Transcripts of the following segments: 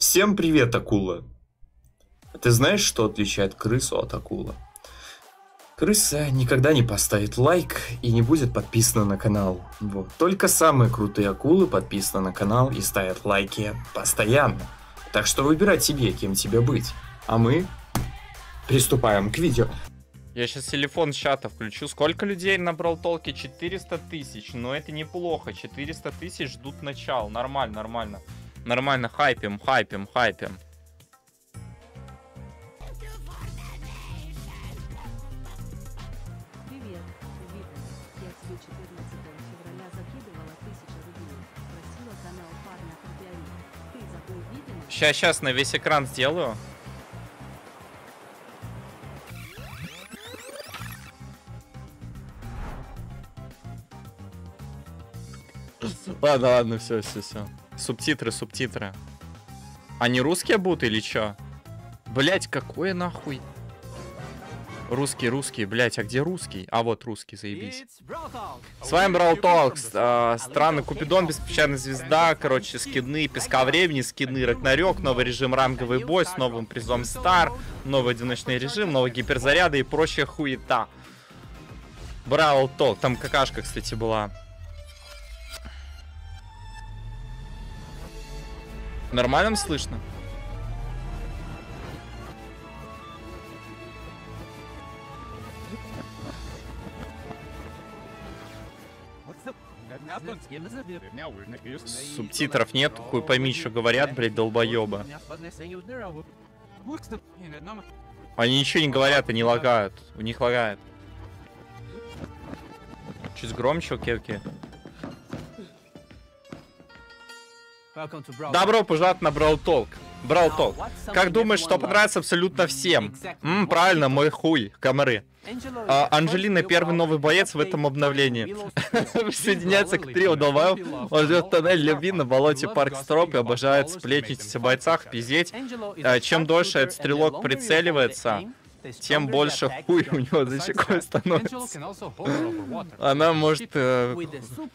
Всем привет, акула! А ты знаешь, что отличает крысу от акулы? Крыса никогда не поставит лайк и не будет подписана на канал. Вот. Только самые крутые акулы подписаны на канал и ставят лайки постоянно. Так что выбирать себе, кем тебе быть. А мы приступаем к видео. Я сейчас телефон чата включу. Сколько людей набрал толки? 400 тысяч. Но это неплохо. 400 тысяч ждут начал. Нормально, нормально нормально хайпим, хайпим, хайпим. Привет, Я тебе 14 февраля закидывала 1000 рублей. Просила канал парня Курдиари. Ты забыл, видимо? Сейчас, сейчас на весь экран сделаю. А, ладно, ладно, все, все, все. Субтитры, субтитры. Они русские будут или чё? Блять, какое нахуй? Русский, русский, блять, а где русский? А вот русский, заебись. С вами Брау Толкс, э, странный Купидон, беспечайная звезда, короче, скины, песка времени, скины, Рагнарёк, новый режим ранговый бой с новым призом Стар, новый одиночный режим, новые гиперзаряды и прочая хуета. Брау Толк, там какашка, кстати, была. Нормально слышно? Субтитров нет, хуй пойми, что говорят, блядь, долбоеба. Они ничего не говорят, они лагают. У них лагает. Чуть громче, окей, окей. Добро пожаловать на Брал Толк. Брал Толк. Как думаешь, что понравится абсолютно всем? Ммм, правильно, мой хуй, комары. А, Анжелина первый новый боец в этом обновлении. Присоединяется к трио Долваев. Он живет тоннель любви на болоте Парк Строп и обожает сплетничать о бойцах, пиздеть. А, чем дольше этот стрелок прицеливается, тем больше хуй у него за щекой становится. Она может э,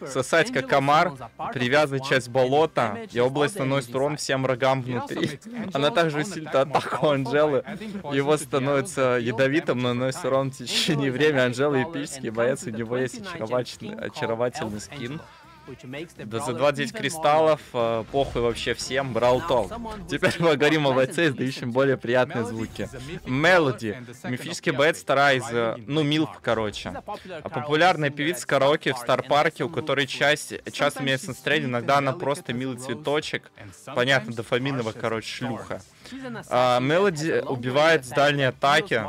сосать как комар, привязывать часть болота, и область наносит урон всем рогам внутри. Она также усилит атаку Анжелы. Его становится ядовитым, но наносит урон в течение времени. Анжела эпический боец, у него есть очаровательный, очаровательный скин. Да за 20 кристаллов э, похуй вообще всем брал толк. Теперь мы говорим о бойце, издающем более приятные звуки. Мелоди. Мифический бэт старая из... Э, ну, Милф, короче. А популярная певица караоке в Стар-парке, у которой часть, часто меняется настроение, иногда она просто милый цветочек. Понятно, дофаминовая, короче, шлюха. А, Мелоди убивает с дальней атаки,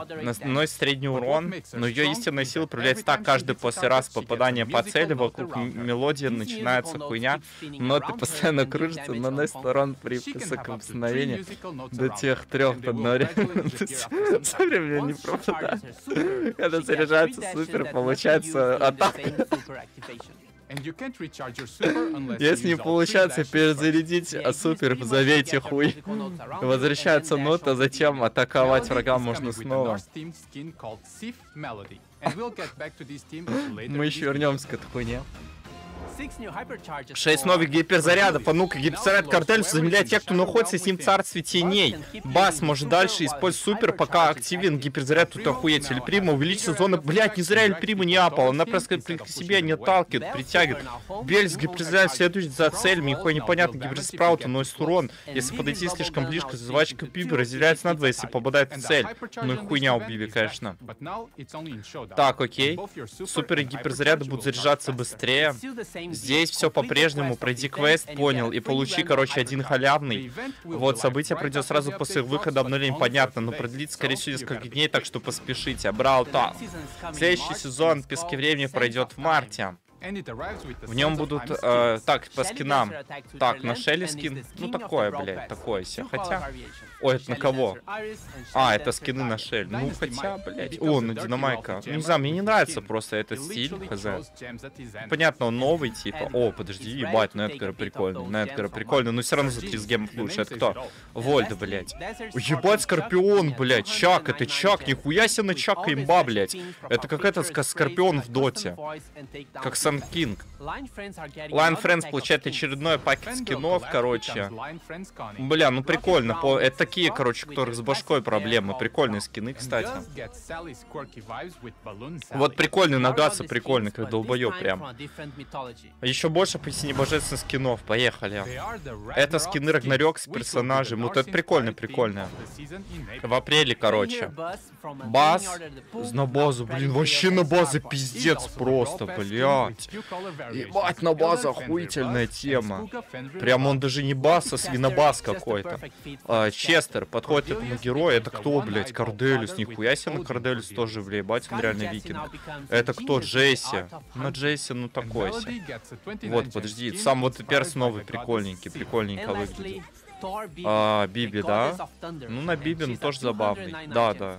наносит средний урон, но ее истинная сила проявляется так, каждый после раз попадания по цели вокруг мелодии начинается хуйня, ноты постоянно кружатся, наносит урон при соприкосновении до тех трех до одновременно. Смотри, мне не просто, да. Когда заряжается супер, получается атака. Если не получается перезарядить а супер, позовите хуй. Возвращается нота, затем атаковать врага можно снова. Мы еще вернемся к этой хуйне. Шесть новых гиперзарядов. А ну-ка, гиперзаряд картель замедляет тех, кто находится с ним в царстве теней. Бас может дальше использовать супер, пока активен гиперзаряд. Тут охуеть. Эль Прима увеличится зона. Блять, не зря Эль Прима не апала. Она просто к себе не отталкивает, притягивает. Бельс гиперзаряд следует за целями. Нихуя непонятно. Гиперспраут наносит урон. Если подойти слишком близко, звачка Пиби разделяется на два, если попадает в цель. Ну и хуйня у Биби, конечно. Так, окей. Супер и гиперзаряды будут заряжаться быстрее. Здесь все по-прежнему. Пройди квест, понял, и получи, короче, один халявный. Вот, событие пройдет сразу после выхода обновления, понятно, но продлится, скорее всего, несколько дней, так что поспешите. Брал то. Следующий сезон «Пески времени» пройдет в марте. В нем будут... Э, э так, по скинам. Так, на Шелли скин. Ну, такое, блядь, такое все. Хотя... Ой, это на кого? А, это скины на Шелли. Ну, хотя, блядь. О, на ну, Динамайка. Ну, не знаю, мне не нравится просто этот стиль, хз. Ну, понятно, он новый, типа. Uh, о, подожди, ебать, ну это, прикольно. Ну, прикольно. Но ну, все равно за 30 гемов лучше. Это а кто? Вольд, блядь. Ебать, Скорпион, блядь. Чак, это Чак. Нихуя себе на Чак имба, блядь. Это как этот Скорпион в Доте. Как Джексон Кинг. Line Friends получает очередной пакет скинов, короче. Бля, ну прикольно. По... Это такие, короче, которых с башкой проблемы. Прикольные скины, кстати. Вот прикольный Нагаса, прикольный, как долбоёб прям. Еще больше почти небожественных скинов, поехали. Это скины Рагнарёк с персонажем. Вот это прикольно, прикольно. В апреле, короче. Бас, на базу, блин, вообще на базы пиздец просто, бля какой Ебать, на база охуительная тема. Прям он даже не бас, а свинобас какой-то. А, Честер подходит этому герою. Это кто, блядь? Корделюс, нихуя себе на Корделюс тоже, блядь, бать, он реально викинг. Это кто? Джесси. На ну, Джесси, ну такой себе. Вот, подожди, сам вот перс новый прикольненький, прикольненько выглядит. А, Биби, да? Ну, на Биби он тоже забавный. Да, да.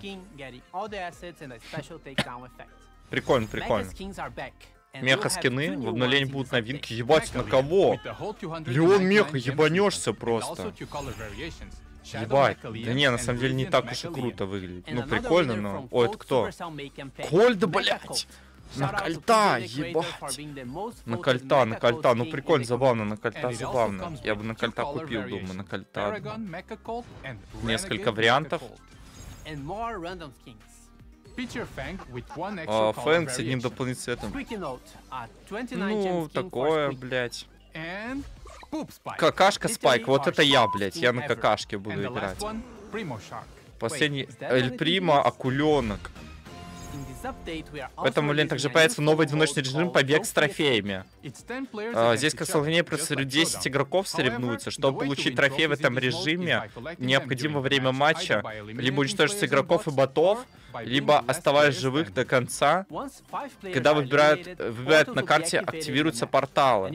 Прикольно, прикольно. Меха скины, в обновлении будут новинки. Ебать, на кого? Леон Меха, ебанешься просто. Ебать. Да не, на самом деле не так уж и круто выглядит. Ну, прикольно, но... ой это кто? Кольд, блять. На кольта, ебать. На кольта, на кольта. Ну прикольно, забавно, на кольта забавно. Я бы на кольта купил, думаю, на кольта. Несколько вариантов. Фэнк а, с одним дополнительным цветом. А, ну, такое, блядь. Какашка Спайк, вот это я, блядь. Я на какашке буду играть. Последний Эль Прима Акуленок. Поэтому, блин, также появится новый двуночный режим «Побег с трофеями». А, здесь Castlevania процедуру 10 игроков соревнуются. Чтобы получить трофей в этом режиме, необходимо время матча либо уничтожить игроков и ботов, либо оставаясь живых до конца, когда выбирают, выбирают на карте, активируются порталы,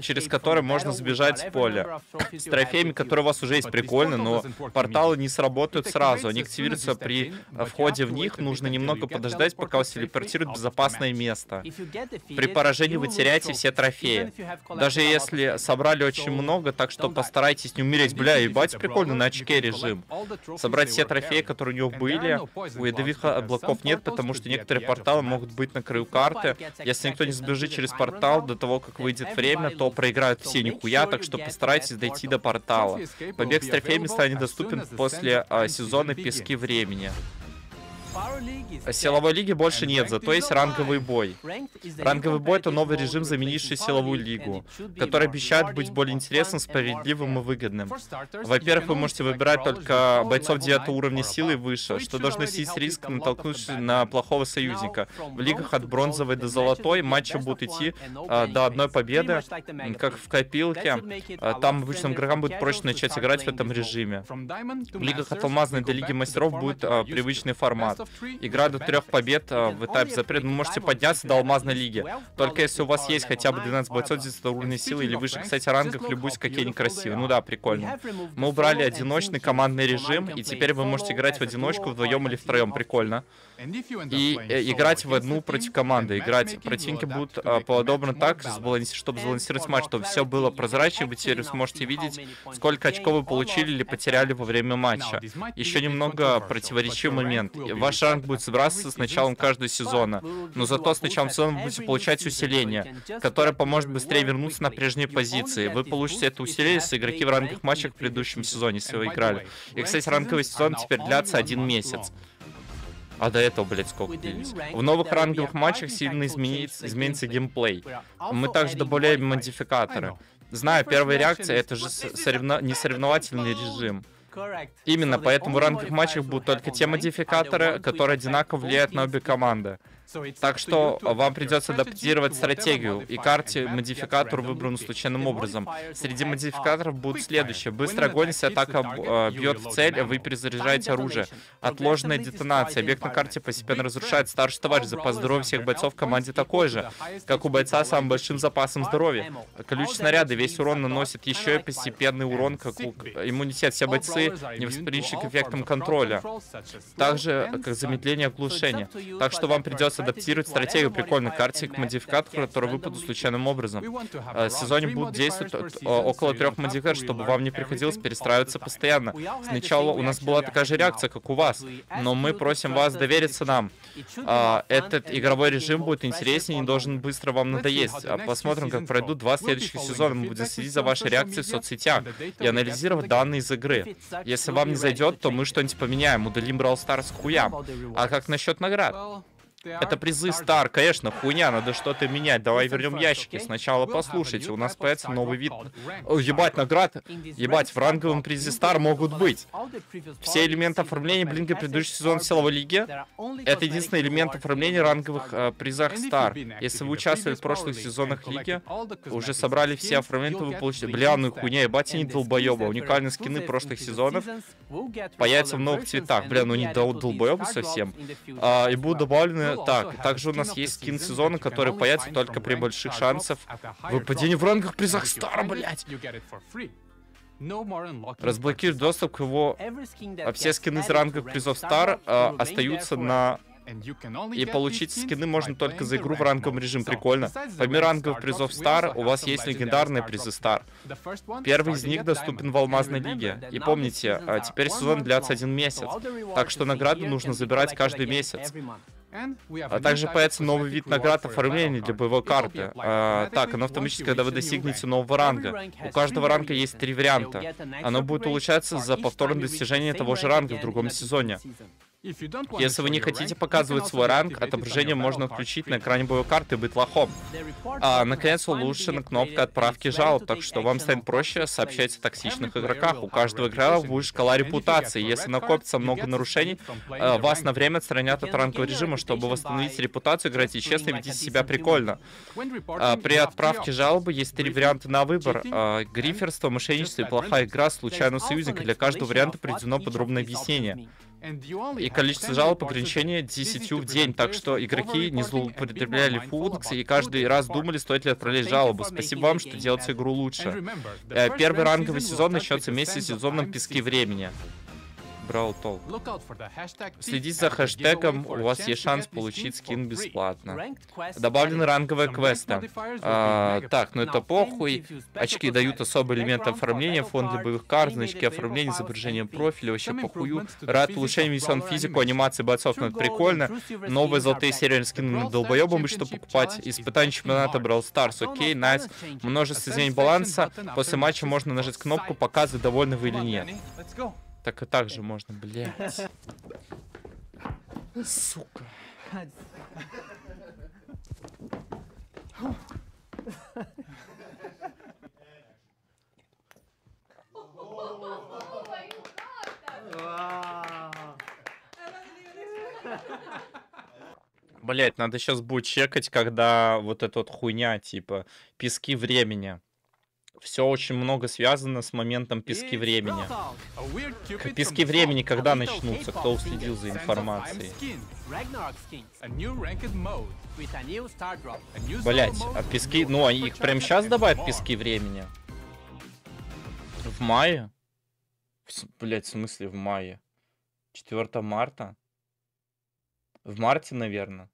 через которые можно сбежать с поля. С трофеями, которые у вас уже есть, прикольно, но порталы не сработают сразу, они активируются при входе в них, нужно немного подождать, пока вас телепортируют в безопасное место. При поражении вы теряете все трофеи. Даже если собрали очень много, так что постарайтесь не умереть. Бля, ебать, прикольно, на очке режим. Собрать все трофеи, которые у него были, у ядовитых Больших облаков нет, потому что некоторые порталы могут быть на краю карты. Если никто не сбежит через портал до того, как выйдет время, то проиграют все нихуя, так что постарайтесь дойти до портала. Побег с трофеями станет доступен после а, сезона Пески Времени. Силовой лиги больше нет, зато есть ранговый бой. Ранговый бой — это новый режим, заменивший силовую лигу, который обещает быть более интересным, справедливым и выгодным. Во-первых, вы можете выбирать только бойцов 9 уровня силы и выше, что должно снизить риск натолкнуть на плохого союзника. В лигах от бронзовой до золотой матчи будут идти а, до одной победы, как в копилке. А, там обычным игрокам будет проще начать играть в этом режиме. В лигах от алмазной до лиги мастеров будет а, привычный формат. Игра до трех побед а, в этапе запрет. Вы можете подняться до алмазной лиги. Только если у вас есть хотя бы 12 бойцов десятоуровневой силы или выше. Кстати, рангов любуюсь, какие они красивые. Ну да, прикольно. Мы убрали одиночный командный режим, и теперь вы можете играть в одиночку, вдвоем или втроем. Прикольно и э, играть в одну против команды. Играть противники будут а, подобраны так, чтобы сбалансировать матч, чтобы все было прозрачно, вы теперь сможете видеть, сколько очков вы получили или потеряли во время матча. Еще немного противоречивый момент. Ваш ранг будет сбрасываться с началом каждого сезона, но зато с началом сезона вы будете получать усиление, которое поможет быстрее вернуться на прежние позиции. Вы получите это усиление, с игроки в ранговых матчах в предыдущем сезоне, если вы играли. И, кстати, ранговый сезон теперь длятся один месяц. А до этого, блядь, сколько длились. В новых ранговых матчах сильно изменится, изменится геймплей. Мы также добавляем модификаторы. Знаю, первая реакция — это же соревно... не соревновательный режим. Именно поэтому в ранговых матчах будут только те модификаторы, которые одинаково влияют на обе команды. Так что э, вам придется адаптировать стратегию, и карте модификатор выбран случайным образом. Среди модификаторов будут следующие. Быстро огонь, если атака э, бьет в цель, вы перезаряжаете оружие. Отложенная детонация. Объект на карте постепенно разрушает старший товарищ. Запас здоровья всех бойцов в команде такой же, как у бойца с самым большим запасом здоровья. Количество снаряда, весь урон наносит еще и постепенный урон, как у иммунитет. Все бойцы не восприимчивы к эффектам контроля. также как замедление оглушения. Так что вам придется адаптировать стратегию прикольной карте к модификатору, который выпадут случайным образом. Э, сезоне будут действовать э, э, около трех модификаторов, чтобы вам не приходилось перестраиваться постоянно. Сначала у нас была такая же реакция, как у вас, но мы просим вас довериться нам. А, этот игровой режим будет интереснее, и должен быстро вам надоесть. А, посмотрим, как пройдут два следующих сезона. Мы будем следить за вашей реакцией в соцсетях и анализировать данные из игры. Если вам не зайдет, то мы что-нибудь поменяем, удалим Brawl Stars хуям. А как насчет наград? Это призы Стар, конечно, хуйня, надо что-то менять. Давай вернем ящики. Сначала послушайте, у нас появится новый вид. О, ебать, наград. Ебать, в ранговом призе Стар могут быть. Все элементы оформления блинка предыдущий сезон силовой лиги. Это единственный элемент оформления ранговых э, призах Стар. Если вы участвовали в прошлых сезонах лиги, уже собрали все оформления, то вы получите... Бля, ну хуйня, ебать, они долбоеба. Уникальные скины прошлых сезонов появятся в новых цветах. Бля, ну не долбоебы совсем. А, и будут добавлены так, также у нас есть скин сезона, который появится только при больших шансах выпадения в рангах призах Стара, блядь. Разблокируешь доступ к его... А все скины из рангов призов Стар э, а, остаются на и получить скины можно только за игру в ранговом режиме. Прикольно. Помимо ранговых призов Стар, у вас есть легендарные призы Стар. Первый из них доступен в Алмазной Лиге. И помните, а, теперь сезон длятся один месяц. Так что награды нужно забирать каждый месяц. А также появится новый вид наград оформления для боевой карты. А, так, оно автоматически, когда вы достигнете нового ранга. У каждого ранга есть три варианта. Оно будет улучшаться за повторное достижение того же ранга в другом сезоне. Если вы не хотите показывать свой ранг, отображение можно включить на экране боевой карты и быть лохом. А, наконец, улучшена кнопка отправки жалоб, так что вам станет проще сообщать о токсичных игроках. У каждого игрока будет шкала репутации. Если накопится много нарушений, э, вас на время отстранят от рангового режима, чтобы восстановить репутацию, играйте честно и ведите себя прикольно. А, при отправке жалобы есть три варианта на выбор. А, гриферство, мошенничество и плохая игра, случайного союзника. Для каждого варианта приведено подробное объяснение и количество жалоб ограничение 10 в день, так что игроки не злоупотребляли функции и каждый раз думали, стоит ли отправлять жалобу. Спасибо вам, что делаете игру лучше. Э, первый ранговый сезон начнется вместе с сезоном пески времени. Brawl Talk. Следите за хэштегом, у вас есть шанс получить скин бесплатно. Добавлены ранговые квесты. А, так, ну это похуй. Очки дают особый элемент оформления, фон для боевых карт, значки оформления, изображение профиля, вообще похую. Рад улучшению веселом физику, анимации бойцов, ну это прикольно. Новые золотые серии скинули долбоебом, и что покупать. Испытание чемпионата Brawl Stars, окей, найс. Множество изменений баланса. После матча можно нажать кнопку «Показывать, довольны вы или нет». Так и так же можно, блядь. Сука. Блять, надо сейчас будет чекать, когда вот эта вот хуйня, типа, пески времени все очень много связано с моментом пески времени. Пески времени когда начнутся, кто уследил за информацией? Блять, а пески... Ну, они а их прям сейчас добавят пески времени? В мае? Блять, в смысле в мае? 4 марта? В марте, наверное.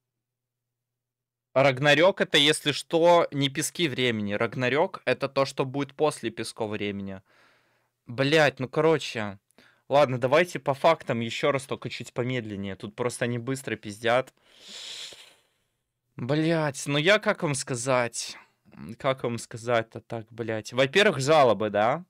Рагнарёк это, если что, не пески времени. Рагнарёк это то, что будет после песков времени. Блять, ну короче. Ладно, давайте по фактам еще раз только чуть помедленнее. Тут просто они быстро пиздят. Блять, ну я как вам сказать? Как вам сказать-то так, блять? Во-первых, жалобы, да?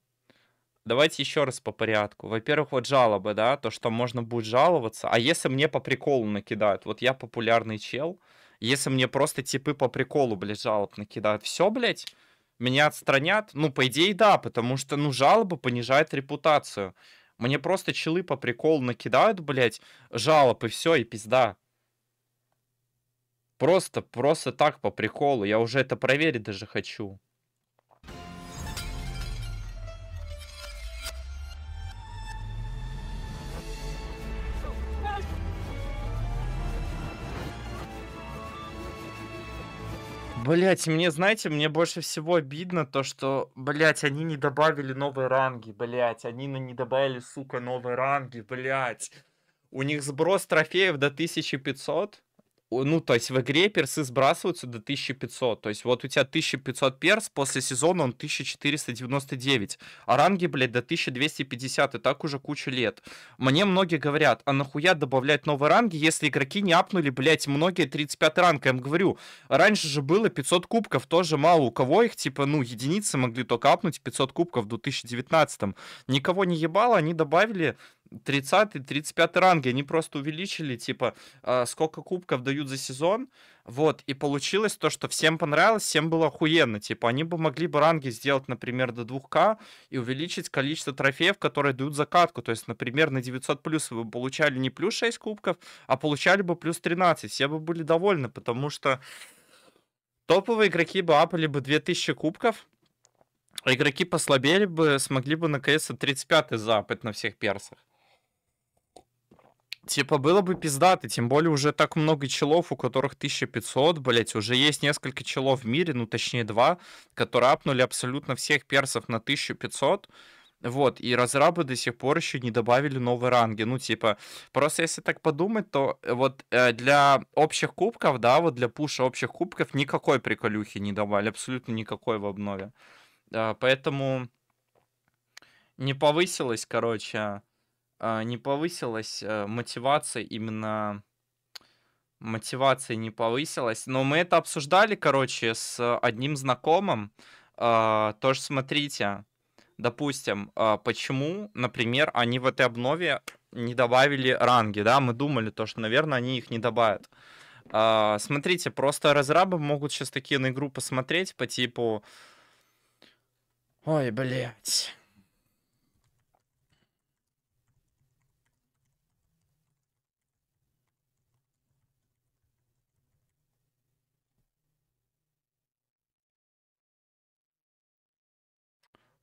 Давайте еще раз по порядку. Во-первых, вот жалобы, да, то, что можно будет жаловаться. А если мне по приколу накидают? Вот я популярный чел, если мне просто типы по приколу, блядь, жалоб накидают, все, блядь, меня отстранят? Ну, по идее, да, потому что, ну, жалобы понижают репутацию. Мне просто челы по приколу накидают, блядь, жалобы все, и пизда. Просто, просто так по приколу. Я уже это проверить даже хочу. Блять, мне, знаете, мне больше всего обидно то, что, блять, они не добавили новые ранги, блять, они не добавили, сука, новые ранги, блять. У них сброс трофеев до 1500, ну, то есть в игре персы сбрасываются до 1500. То есть вот у тебя 1500 перс, после сезона он 1499. А ранги, блядь, до 1250, и так уже куча лет. Мне многие говорят, а нахуя добавлять новые ранги, если игроки не апнули, блядь, многие 35 ранг. Я им говорю, раньше же было 500 кубков, тоже мало у кого их, типа, ну, единицы могли только апнуть 500 кубков до 2019. Никого не ебало, они добавили 30 35 ранги, они просто увеличили, типа, э, сколько кубков дают за сезон, вот, и получилось то, что всем понравилось, всем было охуенно, типа, они бы могли бы ранги сделать, например, до 2К и увеличить количество трофеев, которые дают закатку, то есть, например, на 900 плюс вы получали не плюс 6 кубков, а получали бы плюс 13, все бы были довольны, потому что топовые игроки бы апали бы 2000 кубков, а игроки послабели бы, смогли бы наконец-то 35-й запад на всех персах. Типа, было бы пиздато, тем более уже так много челов, у которых 1500, блять, уже есть несколько челов в мире, ну, точнее, два, которые апнули абсолютно всех персов на 1500, вот, и разрабы до сих пор еще не добавили новые ранги. Ну, типа, просто если так подумать, то э, вот э, для общих кубков, да, вот для пуша общих кубков никакой приколюхи не добавили, абсолютно никакой в обнове. Э, поэтому не повысилось, короче, а, не повысилась э, мотивация именно мотивация не повысилась. Но мы это обсуждали, короче, с одним знакомым. А, тоже смотрите, допустим, а, почему, например, они в этой обнове не добавили ранги, да, мы думали то, что, наверное, они их не добавят. Смотрите, просто разрабы могут сейчас такие на игру посмотреть по типу... Ой, блять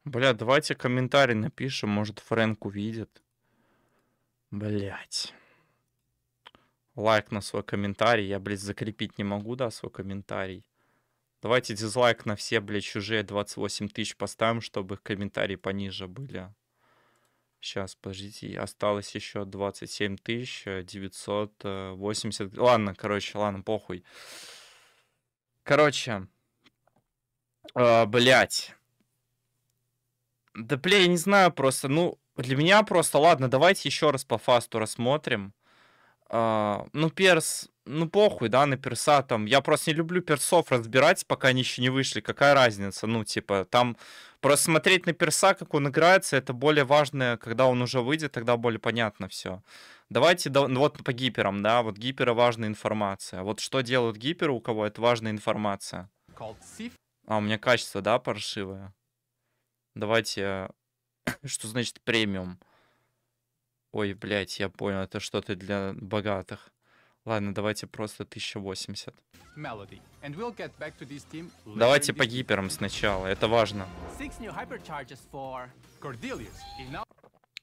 Бля, давайте комментарий напишем, может, Фрэнк увидит. Блять. Лайк на свой комментарий. Я, блядь, закрепить не могу, да, свой комментарий. Давайте дизлайк на все, блядь, чужие 28 тысяч поставим, чтобы комментарии пониже были. Сейчас, подождите, осталось еще 27 тысяч 980... Э, э, ладно, короче, ладно, похуй. Короче, э, блядь. Да, бля, я не знаю просто. Ну, для меня просто, ладно, давайте еще раз по фасту рассмотрим. А, ну, перс, ну, похуй, да, на перса там. Я просто не люблю персов разбирать, пока они еще не вышли. Какая разница? Ну, типа, там просто смотреть на перса, как он играется, это более важное, когда он уже выйдет, тогда более понятно все. Давайте, да, ну, вот по гиперам, да, вот гипера важная информация. Вот что делают гиперы, у кого это важная информация. А у меня качество, да, паршивое? Давайте... Э, что значит премиум? Ой, блядь, я понял, это что-то для богатых. Ладно, давайте просто 1080. We'll давайте по гиперам сначала, это важно.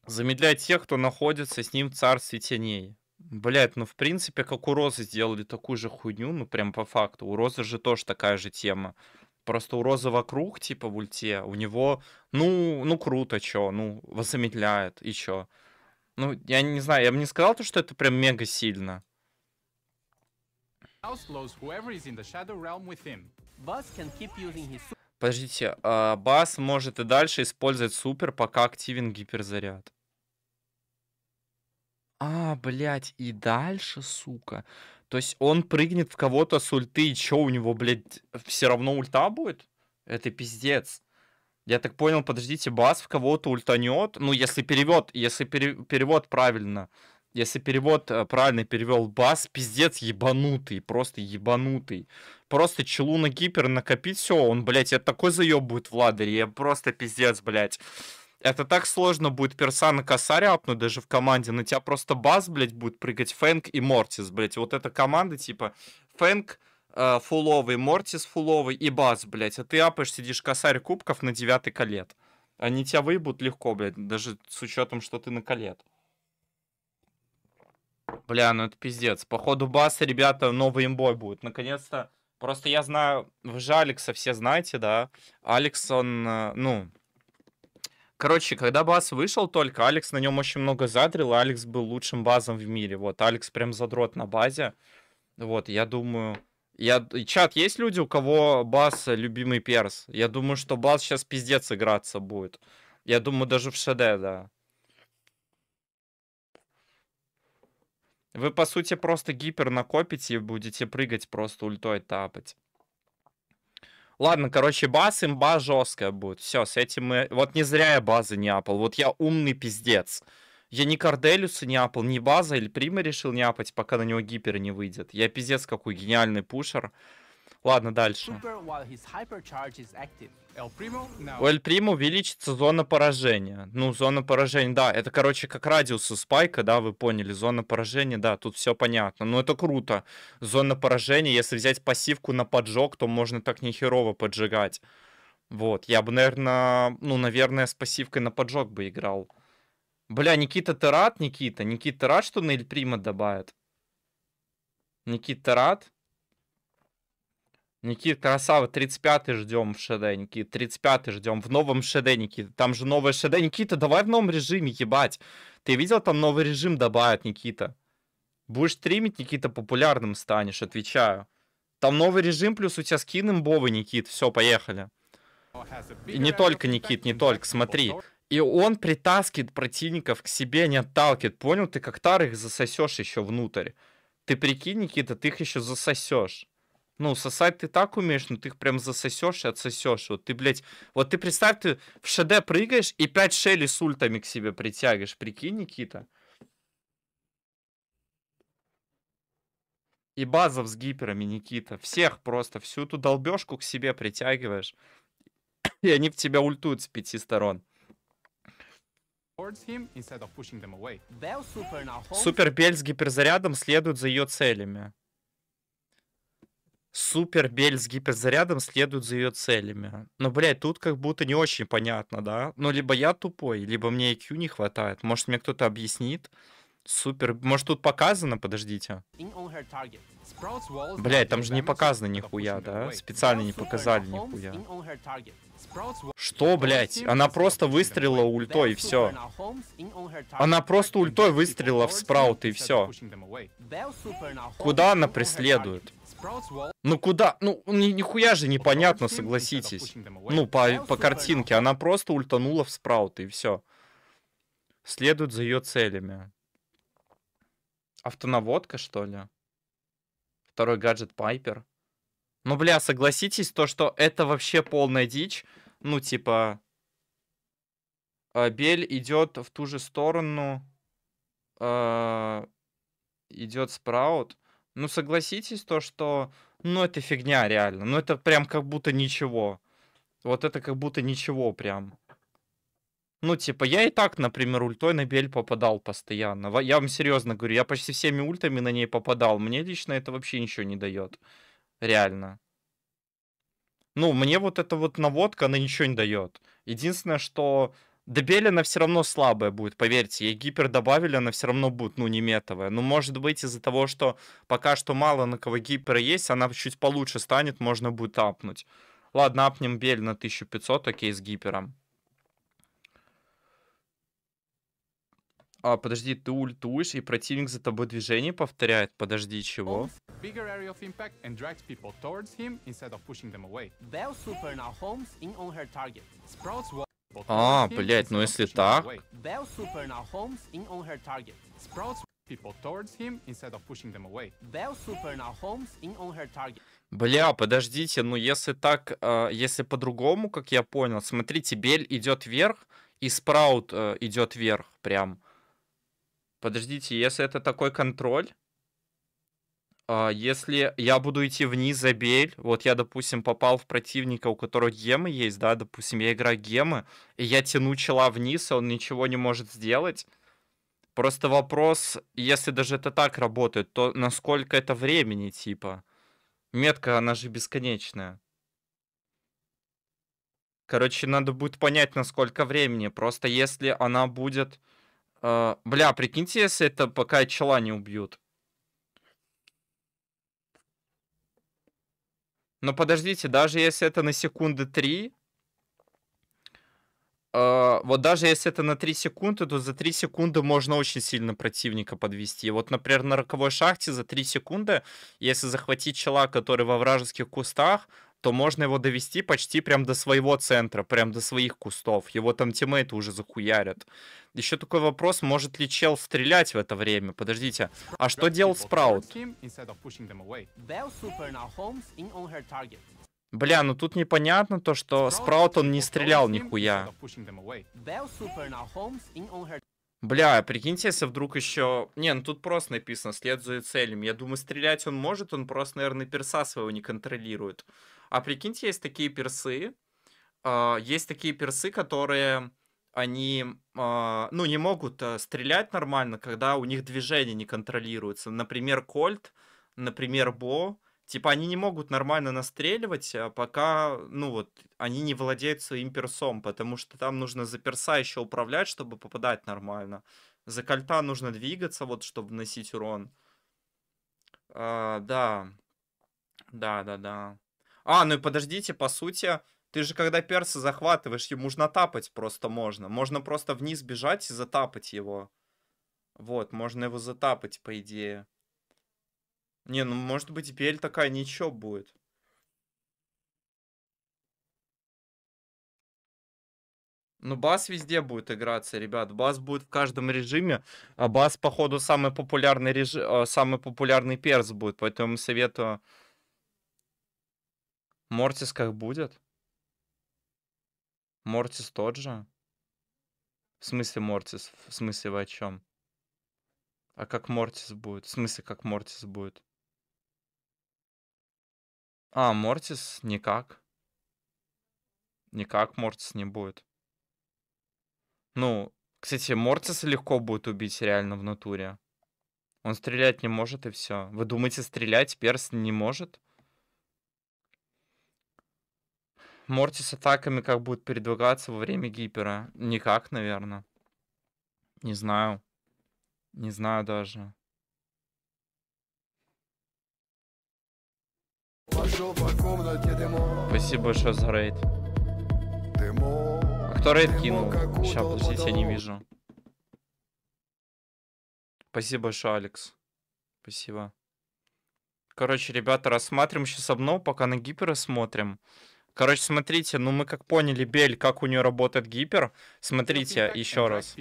Замедлять тех, кто находится с ним в царстве теней. Блять, ну в принципе, как у Розы сделали такую же хуйню, ну прям по факту. У Розы же тоже такая же тема. Просто у Роза вокруг типа в ульте, у него, ну, ну круто, чё, ну, восомедляет, и чё. Ну, я не знаю, я бы не сказал, то, что это прям мега сильно. Подождите, а Бас может и дальше использовать супер, пока активен гиперзаряд. А, блядь, и дальше, сука. То есть он прыгнет в кого-то с ульты, и чё у него, блядь, все равно ульта будет? Это пиздец. Я так понял, подождите, бас в кого-то ультанет. Ну, если перевод, если пере, перевод правильно. Если перевод э, правильно перевел бас, пиздец ебанутый, просто ебанутый. Просто челу на гипер накопить, все, он, блядь, это такой заеб будет в ладере, я просто пиздец, блядь. Это так сложно будет персана коса ряпнуть даже в команде. На тебя просто баз, блядь, будет прыгать Фэнк и Мортис, блядь. Вот эта команда, типа, Фэнк, э, фуловый, Мортис фуловый и баз, блядь. А ты апаешь, сидишь косарь кубков на девятый колет. Они тебя выебут легко, блядь, даже с учетом, что ты на колет. Бля, ну это пиздец. Походу баса, ребята, новый имбой будет. Наконец-то. Просто я знаю, вы же Алекса все знаете, да? Алекс, он, э, ну, Короче, когда бас вышел только, Алекс на нем очень много задрил, и Алекс был лучшим базом в мире. Вот, Алекс прям задрот на базе. Вот, я думаю... Я... Чат, есть люди, у кого бас любимый перс? Я думаю, что бас сейчас пиздец играться будет. Я думаю, даже в ШД, да. Вы, по сути, просто гипер накопите и будете прыгать просто ультой тапать. Ладно, короче, бас, имба жесткая будет. Все, с этим мы... Вот не зря я базы не апал. Вот я умный пиздец. Я ни Корделюса не апал, ни база или Прима решил не апать, пока на него гипер не выйдет. Я пиздец какой гениальный пушер. Ладно, дальше. У Эль Прима увеличится зона поражения. Ну, зона поражения, да, это, короче, как радиус у Спайка, да, вы поняли. Зона поражения, да, тут все понятно. Но ну, это круто. Зона поражения, если взять пассивку на поджог, то можно так нехерово поджигать. Вот, я бы, наверное, ну, наверное, с пассивкой на поджог бы играл. Бля, Никита, ты рад, Никита? Никита, ты рад, что на Эль Прима добавят? Никита, ты рад? Никит, красава, 35-й ждем в ШД, Никит, 35-й ждем в новом ШД, Никита. Там же новое ШД. Никита, давай в новом режиме, ебать. Ты видел, там новый режим добавят, Никита. Будешь стримить, Никита, популярным станешь, отвечаю. Там новый режим, плюс у тебя скин имбовый, Никит. Все, поехали. И не только, Никит, не только, смотри. И он притаскивает противников к себе, не отталкивает. Понял, ты как тар их засосешь еще внутрь. Ты прикинь, Никита, ты их еще засосешь. Ну, сосать ты так умеешь, но ну, ты их прям засосешь и отсосешь. Вот ты, блядь, вот ты представь, ты в ШД прыгаешь и пять шелли с ультами к себе притягиваешь. Прикинь, Никита. И базов с гиперами, Никита. Всех просто, всю эту долбежку к себе притягиваешь. И они в тебя ультуют с пяти сторон. Супер Бель с гиперзарядом следует за ее целями. Супер Бель с гиперзарядом следует за ее целями. Но, блядь, тут как будто не очень понятно, да? Ну, либо я тупой, либо мне IQ не хватает. Может, мне кто-то объяснит? Супер. Может, тут показано? Подождите. Блядь, там же не показано нихуя, да? Специально не показали нихуя. Что, блядь? Она просто выстрелила ультой, и все. Она просто ультой выстрелила в спраут, и все. Куда она преследует? Ну куда? Ну, ни, нихуя же непонятно, согласитесь. Ну, по, по картинке. Она просто ультанула в спраут, и все. Следует за ее целями. Автонаводка, что ли? Второй гаджет Пайпер. Ну, бля, согласитесь, то, что это вообще полная дичь. Ну, типа... Э, Бель идет в ту же сторону. Э, идет Спраут. Ну, согласитесь, то, что, ну, это фигня реально. Ну, это прям как будто ничего. Вот это как будто ничего прям. Ну, типа, я и так, например, ультой на Бель попадал постоянно. Я вам серьезно говорю, я почти всеми ультами на ней попадал. Мне лично это вообще ничего не дает. Реально. Ну, мне вот эта вот наводка, она ничего не дает. Единственное, что Дебель она все равно слабая будет, поверьте. Ей гипер добавили, она все равно будет, ну, не метовая. Но может быть из-за того, что пока что мало на кого гипера есть, она чуть получше станет, можно будет апнуть. Ладно, апнем Бель на 1500, окей, с гипером. А, подожди, ты ультуешь, и противник за тобой движение повторяет. Подожди, чего? А, блять, ну если так... Бля, подождите, ну если так, э, если по-другому, как я понял, смотрите, Бель идет вверх, и Спраут э, идет вверх прям. Подождите, если это такой контроль... А, если я буду идти вниз за бель, вот я, допустим, попал в противника, у которого гемы есть, да, допустим, я играю гемы, и я тяну чела вниз, и он ничего не может сделать. Просто вопрос, если даже это так работает, то насколько это времени, типа? Метка, она же бесконечная. Короче, надо будет понять, насколько времени. Просто если она будет... Э, бля, прикиньте, если это пока чела не убьют. Но подождите, даже если это на секунды 3, э, вот даже если это на 3 секунды, то за 3 секунды можно очень сильно противника подвести. Вот, например, на роковой шахте за 3 секунды, если захватить чела, который во вражеских кустах, то можно его довести почти прям до своего центра, прям до своих кустов. Его там тиммейты уже захуярят. Еще такой вопрос, может ли чел стрелять в это время? Подождите, а что делал Спраут? Бля, ну тут непонятно то, что Спраут он не стрелял нихуя. Бля, прикиньте, если вдруг еще... Не, ну тут просто написано, след за целями. Я думаю, стрелять он может, он просто, наверное, перса своего не контролирует. А прикиньте, есть такие персы, э, есть такие персы, которые, они, э, ну, не могут э, стрелять нормально, когда у них движение не контролируется. Например, Кольт, например, Бо, Типа они не могут нормально настреливать, а пока, ну вот, они не владеют своим персом, потому что там нужно за перса еще управлять, чтобы попадать нормально. За кольта нужно двигаться, вот, чтобы вносить урон. А, да. Да, да, да. А, ну и подождите, по сути, ты же когда перса захватываешь, ему нужно тапать просто можно. Можно просто вниз бежать и затапать его. Вот, можно его затапать, по идее. Не, ну может быть теперь такая ничего будет. Ну, бас везде будет играться, ребят. Бас будет в каждом режиме. А бас, походу, самый популярный, режим, э, самый популярный перс будет. Поэтому советую... Мортис как будет? Мортис тот же? В смысле Мортис? В смысле вы о чем? А как Мортис будет? В смысле как Мортис будет? А, Мортис никак. Никак Мортис не будет. Ну, кстати, Мортиса легко будет убить реально в натуре. Он стрелять не может и все. Вы думаете, стрелять перс не может? Морти атаками как будет передвигаться во время гипера? Никак, наверное. Не знаю. Не знаю даже. Спасибо большое за рейд. А кто рейд кинул? Сейчас, подождите, я не вижу. Спасибо большое, Алекс. Спасибо. Короче, ребята, рассматриваем сейчас обнов, пока на гипера смотрим. Короче, смотрите, ну мы как поняли, Бель, как у нее работает гипер. Смотрите еще раз.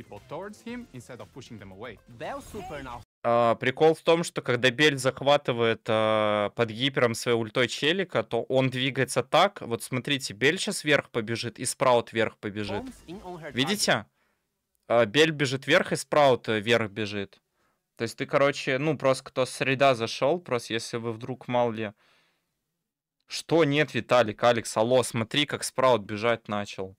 А, прикол в том, что когда Бель захватывает uh, под гипером своей ультой челика, то он двигается так. Вот смотрите, Бель сейчас вверх побежит, и Спраут вверх побежит. Видите? Uh, Бель бежит вверх, и Спраут э, вверх бежит. То есть ты, короче, ну, просто кто среда зашел, просто если вы вдруг, мало ли... Что нет, Виталик, Алекс, алло, смотри, как Спраут бежать начал.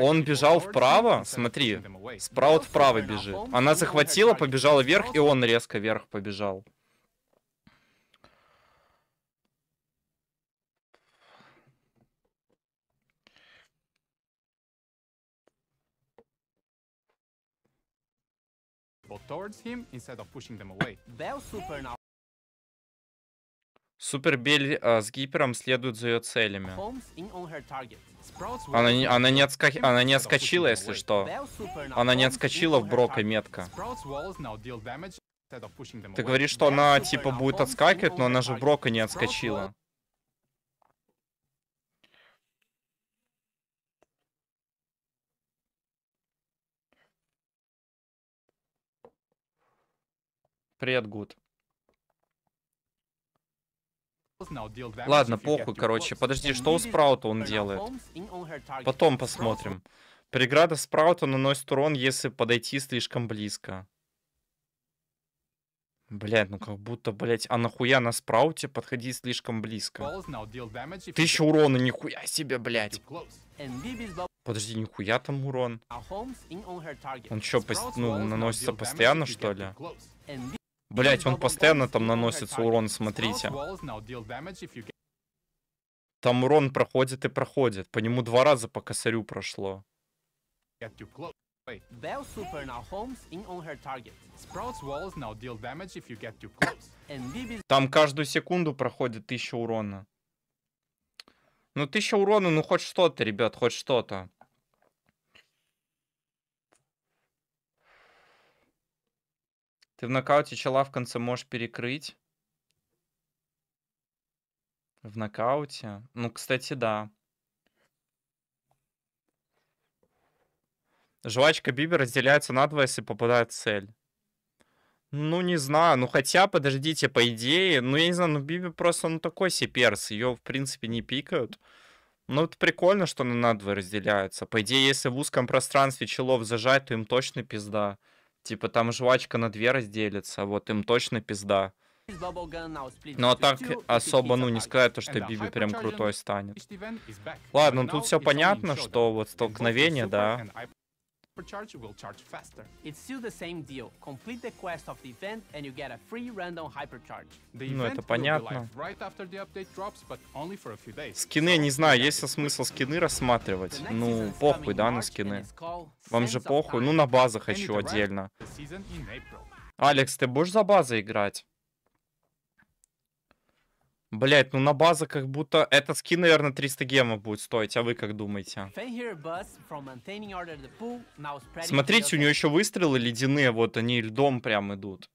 Он бежал вправо, смотри, справа вправо бежит. Она захватила, побежала вверх, и он резко вверх побежал. towards him instead of pushing them away. They'll super now. Супербель а, с гипером следует за ее целями. Она не, она, не отска... она не отскочила, если что. Она не отскочила в Брока метка. Ты говоришь, что она типа будет отскакивать, но она же в Брока не отскочила. Привет, Гуд. Ладно, похуй, короче. Подожди, что у Спраута он делает? Потом посмотрим. Преграда Спраута наносит урон, если подойти слишком близко. Блять, ну как будто, блять, а нахуя на спрауте подходить слишком близко? Тысяча урона, нихуя себе, блять. Подожди, нихуя там урон. Он что, ну, наносится постоянно, что ли? Блять, он постоянно там наносится урон, смотрите. Там урон проходит и проходит. По нему два раза по косарю прошло. Там каждую секунду проходит 1000 урона. Ну, 1000 урона, ну хоть что-то, ребят, хоть что-то. Ты в нокауте чела в конце можешь перекрыть. В нокауте? Ну, кстати, да. Жвачка Биби разделяется на два, если попадает в цель. Ну, не знаю. Ну, хотя, подождите, по идее... Ну, я не знаю, ну, Биби просто, ну, такой себе перс. Ее, в принципе, не пикают. Ну, это прикольно, что она на два разделяется. По идее, если в узком пространстве челов зажать, то им точно пизда. Типа там жвачка на две разделится, вот им точно пизда. Ну а так особо, ну, не сказать то, что э, Биби прям крутой станет. Ладно, тут все понятно, что вот столкновение, да per charge will charge faster. It's still the same deal. Complete the quest of the event and you get a free random hypercharge. The ну, это понятно. Right after the update drops, but only for a few days. Скины, не знаю, есть ли смысл скины рассматривать? Ну, похуй, да, на скины? Вам же похуй? Ну, на базах еще отдельно. Алекс, ты будешь за базы играть? Блять, ну на база как будто... этот скин, наверное, 300 гемов будет стоить, а вы как думаете? Смотрите, у него еще выстрелы ледяные, вот они льдом прям идут.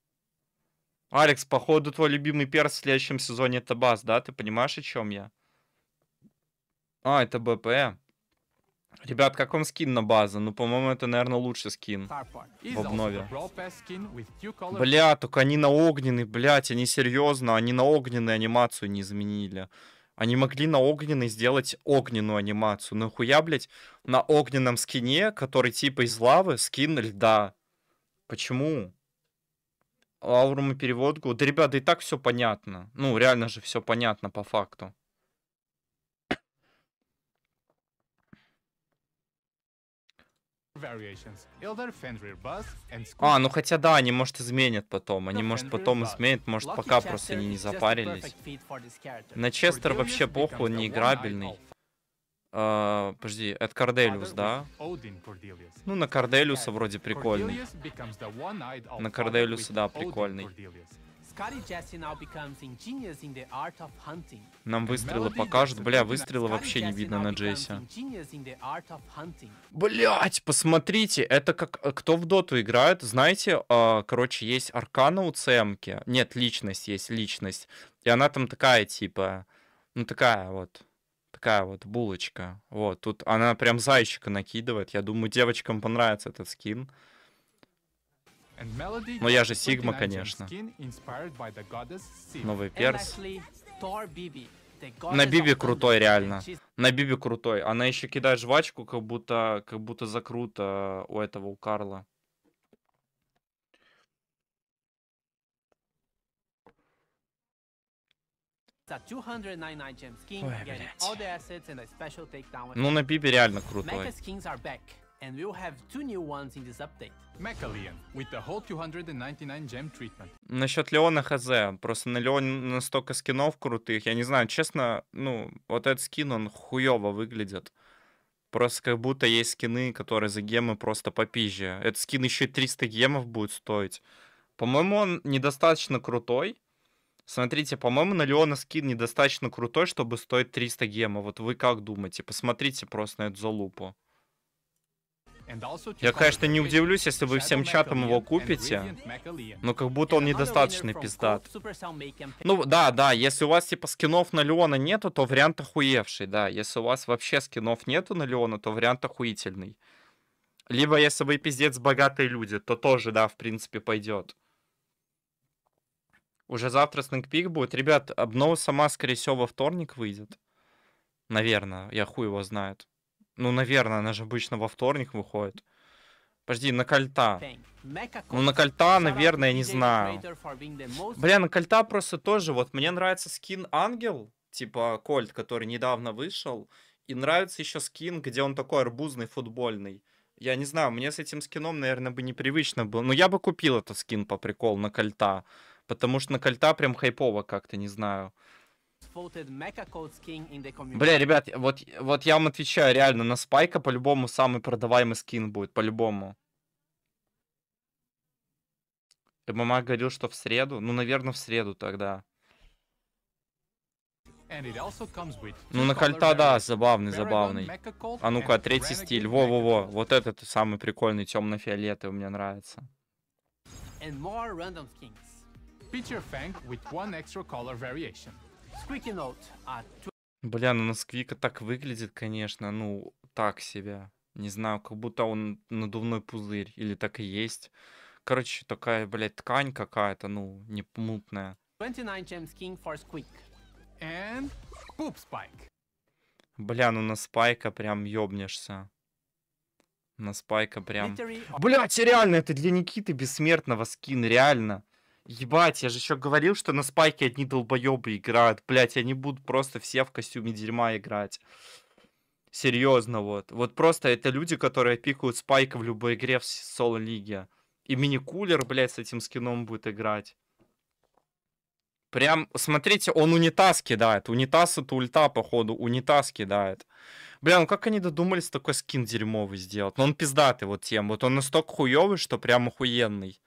Алекс, походу твой любимый перс в следующем сезоне это баз, да? Ты понимаешь, о чем я? А, это БП. Ребят, как вам скин на базу? Ну, по-моему, это, наверное, лучший скин в обнове. Бля, только они на огненный, блядь, они серьезно, они на огненный анимацию не изменили. Они могли на огненный сделать огненную анимацию. Ну хуя, блядь, на огненном скине, который типа из лавы, скин льда. Почему? Аурум и переводку. Да, ребята, и так все понятно. Ну, реально же все понятно по факту. А, ну хотя да, они, может, изменят потом. Они, может, потом изменят, может, пока просто они не запарились. На Честер вообще похуй, он неиграбельный. Uh, подожди, это Корделиус, да? Ну, на Корделиуса вроде прикольный. На Корделиуса, да, прикольный. Нам выстрелы покажут. Бля, выстрелы вообще не видно на Джесси. Блять, посмотрите, это как... Э, кто в доту играет, знаете, а, короче, есть аркана у ЦМки. Нет, личность есть, личность. И она там такая, типа... Ну, такая вот такая вот булочка. Вот, тут она прям зайчика накидывает. Я думаю, девочкам понравится этот скин. Но ну, я же Сигма, конечно. Новый перс. На Биби крутой, реально. На Биби крутой. Она еще кидает жвачку, как будто, как будто закруто у этого, у Карла. Ой, Ну, на Биби реально крутой and we'll have two new ones in this update. Mechalion, with the whole 299 gem treatment. Насчет Леона хз. Просто на Леон настолько скинов крутых. Я не знаю, честно, ну, вот этот скин, он хуево выглядит. Просто как будто есть скины, которые за гемы просто попизже. Этот скин еще 300 гемов будет стоить. По-моему, он недостаточно крутой. Смотрите, по-моему, на Леона скин недостаточно крутой, чтобы стоить 300 гемов. Вот вы как думаете? Посмотрите просто на эту залупу. Я, конечно, не удивлюсь, если вы всем чапом его купите, но как будто он недостаточный пиздат. Ну, да, да, если у вас, типа, скинов на Леона нету, то вариант охуевший, да. Если у вас вообще скинов нету на Леона, то вариант охуительный. Либо, если вы пиздец богатые люди, то тоже, да, в принципе, пойдет. Уже завтра снэкпик будет. Ребят, обнова сама, скорее всего, во вторник выйдет. Наверное, я хуй его знает. Ну, наверное, она же обычно во вторник выходит. Подожди, на кольта. Ну, на кольта, наверное, я не знаю. Бля, на кольта просто тоже. Вот мне нравится скин Ангел, типа Кольт, который недавно вышел. И нравится еще скин, где он такой арбузный, футбольный. Я не знаю, мне с этим скином, наверное, бы непривычно было. Но я бы купил этот скин по приколу на кольта. Потому что на кольта прям хайпово как-то, не знаю. Бля, ребят, вот, вот я вам отвечаю, реально, на Спайка по-любому самый продаваемый скин будет, по-любому. ММА говорил, что в среду. Ну, наверное, в среду тогда. Ну, на кольта, да, забавный, забавный. А ну-ка, третий стиль. Во-во-во, вот этот самый прикольный темно-фиолетовый мне нравится. And more random skins. Feature Fang with one extra color variation. А Бля, ну на Сквика так выглядит, конечно, ну, так себя. Не знаю, как будто он надувной пузырь, или так и есть. Короче, такая, блядь, ткань какая-то, ну, не мутная. 29 Gems King for Squeak. And Poop Spike. Бля, ну на спайка прям ёбнешься. На спайка прям... Бля, реально, это для Никиты Бессмертного скин, реально. Ебать, я же еще говорил, что на спайке одни долбоебы играют. Блять, они будут просто все в костюме дерьма играть. Серьезно, вот. Вот просто это люди, которые пикают спайка в любой игре в соло-лиге. И мини-кулер, блядь, с этим скином будет играть. Прям, смотрите, он унитаз кидает. Унитаз это ульта, походу. Унитаз кидает. Бля, ну как они додумались такой скин дерьмовый сделать? Ну он пиздатый вот тем. Вот он настолько хуёвый, что прям охуенный.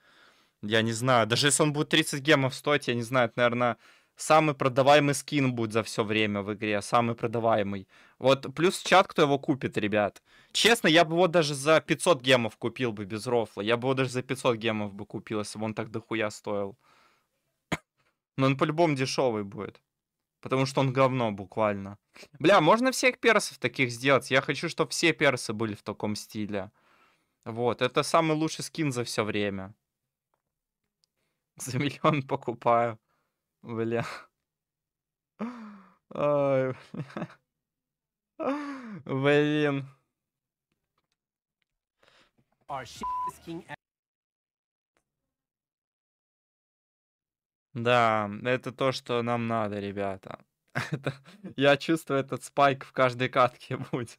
Я не знаю. Даже если он будет 30 гемов стоить, я не знаю, это, наверное, самый продаваемый скин будет за все время в игре. Самый продаваемый. Вот плюс чат, кто его купит, ребят. Честно, я бы его даже за 500 гемов купил бы без рофла. Я бы его даже за 500 гемов бы купил, если бы он так дохуя стоил. Но он по-любому дешевый будет. Потому что он говно буквально. Бля, можно всех персов таких сделать? Я хочу, чтобы все персы были в таком стиле. Вот, это самый лучший скин за все время. За миллион покупаю. Бля. Ой, бля. Блин. Да, это то, что нам надо, ребята. Это, я чувствую, этот спайк в каждой катке будет.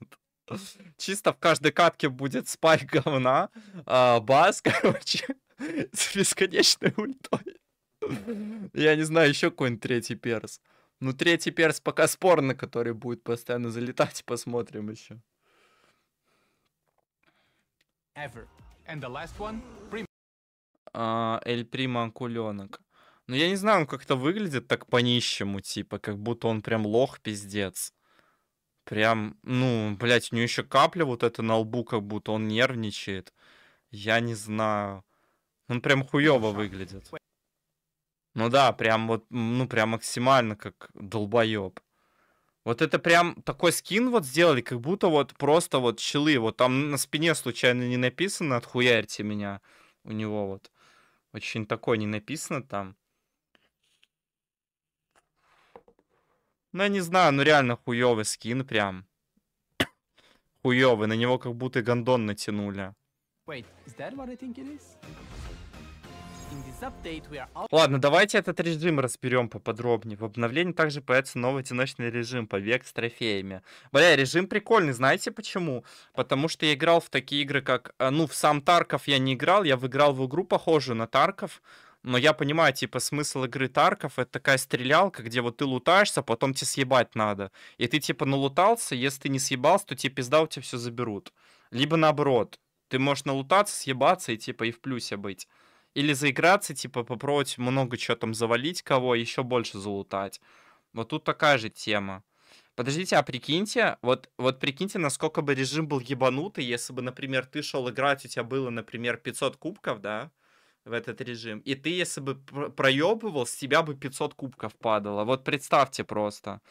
Чисто в каждой катке будет спайк говна, а, бас, короче. с бесконечной ультой. Я не знаю, еще какой-нибудь третий перс. Ну, третий перс пока спорно, который будет постоянно залетать. Посмотрим еще. Ever. And the last one, а, Эль Прима Акуленок. Ну, я не знаю, он как-то выглядит так по-нищему, типа, как будто он прям лох пиздец. Прям, ну, блять, у него еще капля вот это на лбу, как будто он нервничает. Я не знаю. Он прям хуёво выглядит. Ну да, прям вот, ну прям максимально как долбоеб. Вот это прям такой скин вот сделали, как будто вот просто вот щелы. Вот там на спине случайно не написано «Отхуярьте меня» у него вот. Очень такое не написано там. Ну, я не знаю, ну реально хуёвый скин прям. Хуёвый, на него как будто гондон натянули. Wait, is that what I think it is? Ладно, давайте этот режим разберем поподробнее. В обновлении также появится новый одиночный режим, побег с трофеями. Бля, режим прикольный, знаете почему? Потому что я играл в такие игры, как... Э, ну, в сам Тарков я не играл, я выиграл в игру, похожую на Тарков, но я понимаю, типа, смысл игры Тарков — это такая стрелялка, где вот ты лутаешься, а потом тебе съебать надо. И ты, типа, налутался, если ты не съебался, то тебе пизда, у тебя все заберут. Либо наоборот, ты можешь налутаться, съебаться и, типа, и в плюсе быть. Или заиграться, типа, попробовать много чего там завалить кого, еще больше залутать. Вот тут такая же тема. Подождите, а прикиньте, вот, вот прикиньте, насколько бы режим был ебанутый, если бы, например, ты шел играть, у тебя было, например, 500 кубков, да, в этот режим, и ты, если бы проебывал, с тебя бы 500 кубков падало. Вот представьте просто.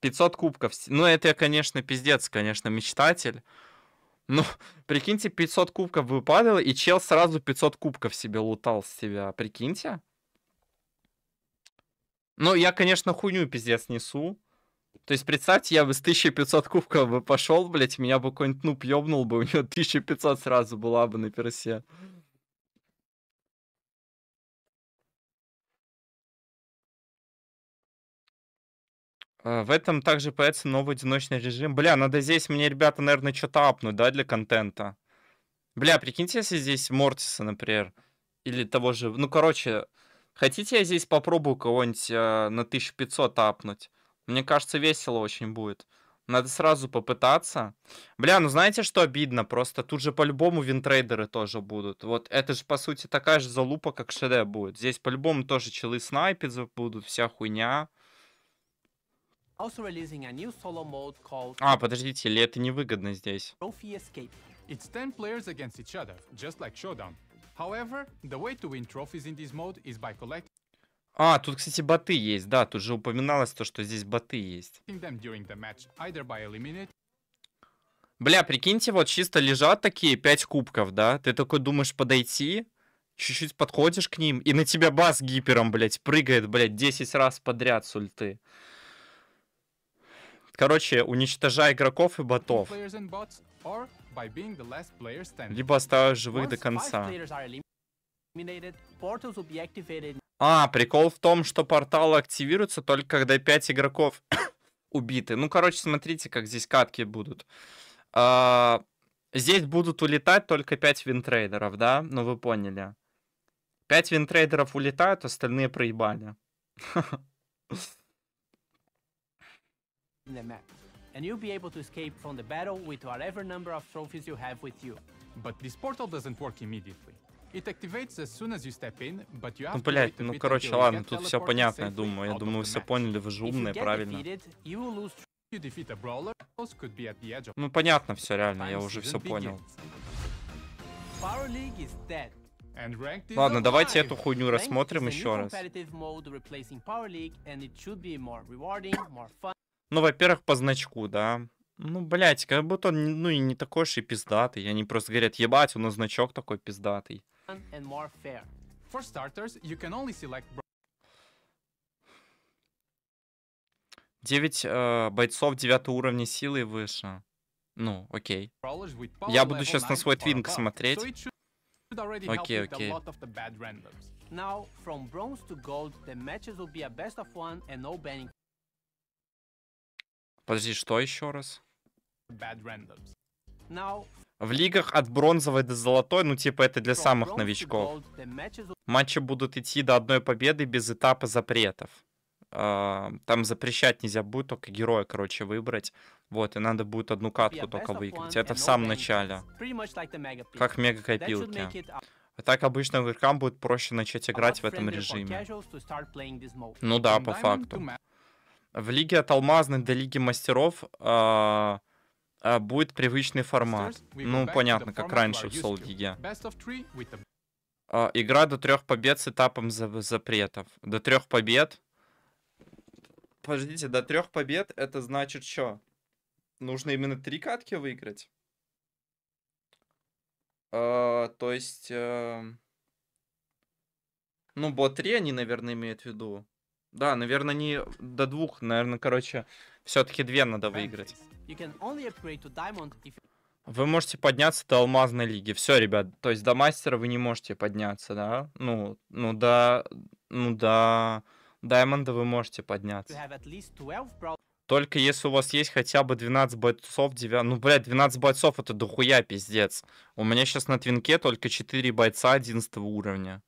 500 кубков. Ну, это, конечно, пиздец, конечно, мечтатель. Ну, прикиньте, 500 кубков выпадало, и чел сразу 500 кубков себе лутал с себя, прикиньте. Ну, я, конечно, хуйню пиздец несу. То есть, представьте, я бы с 1500 кубков бы пошел, блядь, меня бы какой-нибудь нуб ёбнул бы, у него 1500 сразу была бы на персе. Э, в этом также появится новый одиночный режим. Бля, надо здесь мне, ребята, наверное, что-то апнуть, да, для контента. Бля, прикиньте, если здесь Мортиса, например, или того же... Ну, короче, хотите, я здесь попробую кого-нибудь э, на 1500 апнуть? Мне кажется, весело очень будет. Надо сразу попытаться. Бля, ну знаете, что обидно? Просто тут же по-любому винтрейдеры тоже будут. Вот это же, по сути, такая же залупа, как ШД будет. Здесь по-любому тоже челы снайпить будут, вся хуйня also releasing a new solo mode called А, подождите, ли это невыгодно здесь? Trophy Escape. It's 10 players against each other, just like Showdown. However, the way to win trophies in this mode is by collecting а, тут, кстати, боты есть, да, тут же упоминалось то, что здесь боты есть. Бля, прикиньте, вот чисто лежат такие 5 кубков, да? Ты такой думаешь подойти, чуть-чуть подходишь к ним, и на тебя бас гипером, блядь, прыгает, блядь, 10 раз подряд с ульты. Короче, уничтожай игроков и ботов. Либо оставь живых до конца. А, прикол в том, что порталы активируются только когда 5 игроков убиты. Ну, короче, смотрите, как здесь катки будут. А, здесь будут улетать только 5 винтрейдеров, да? Ну, вы поняли. 5 винтрейдеров улетают, остальные проебали. in the map, and you'll be able to escape from the battle with whatever number of trophies you have with you. But this portal doesn't work immediately. It activates as soon as you step in, but you have ну, блядь, ну, короче, ладно, тут все понятно, я думаю. Я думаю, вы все поняли, вы же умные, правильно. Ну, понятно все, реально, я уже все понял. Ладно, давайте эту хуйню рассмотрим еще раз. Ну, во-первых, по значку, да. Ну, блядь, как будто он, ну, и не такой уж и пиздатый. Они просто говорят, ебать, у нас значок такой пиздатый. Девять э, бойцов девятого уровня силы и выше. Ну, окей. Я буду сейчас на свой твинг смотреть. Окей, окей. Подожди, что еще раз? В лигах от бронзовой до золотой, ну типа это для самых новичков. Матчи будут идти до одной победы без этапа запретов. А, там запрещать нельзя будет, только героя, короче, выбрать. Вот, и надо будет одну катку только выиграть. Это в самом начале. Как мега копилки. А так обычно игрокам будет проще начать играть в этом режиме. Ну да, по факту в Лиге от алмазных до Лиги Мастеров э, э, будет привычный формат. Ну, понятно, как раньше в Солдиге. Э, игра до трех побед с этапом запретов. До трех побед. Подождите, до трех побед это значит что? Нужно именно три катки выиграть. Э, то есть... Э, ну, бо 3 они, наверное, имеют в виду. Да, наверное, не до двух, наверное, короче, все-таки две надо выиграть. Вы можете подняться до алмазной лиги. Все, ребят, то есть до мастера вы не можете подняться, да? Ну, ну да, ну да, даймонда вы можете подняться. Только если у вас есть хотя бы 12 бойцов, 9... ну, блядь, 12 бойцов это дохуя пиздец. У меня сейчас на твинке только 4 бойца 11 уровня.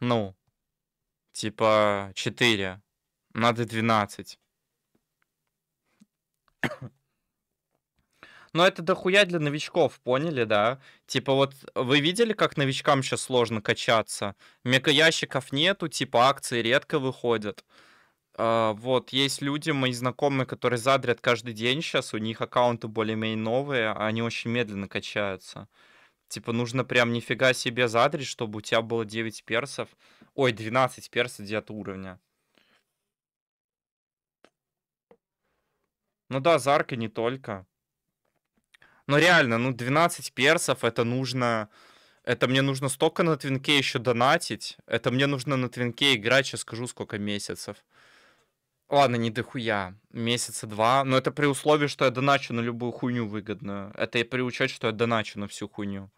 Ну, типа 4, надо 12. Но ну, это дохуя для новичков, поняли, да? Типа вот вы видели, как новичкам сейчас сложно качаться? Мекаящиков нету, типа акции редко выходят. Uh, вот, есть люди, мои знакомые, которые задрят каждый день сейчас, у них аккаунты более-менее новые, а они очень медленно качаются. Типа нужно прям нифига себе задрить, чтобы у тебя было 9 персов. Ой, 12 персов 9 уровня. Ну да, зарка не только. Но реально, ну 12 персов, это нужно... Это мне нужно столько на твинке еще донатить. Это мне нужно на твинке играть, сейчас скажу, сколько месяцев. Ладно, не дохуя. Месяца два. Но это при условии, что я доначу на любую хуйню выгодную. Это и при учете, что я доначу на всю хуйню.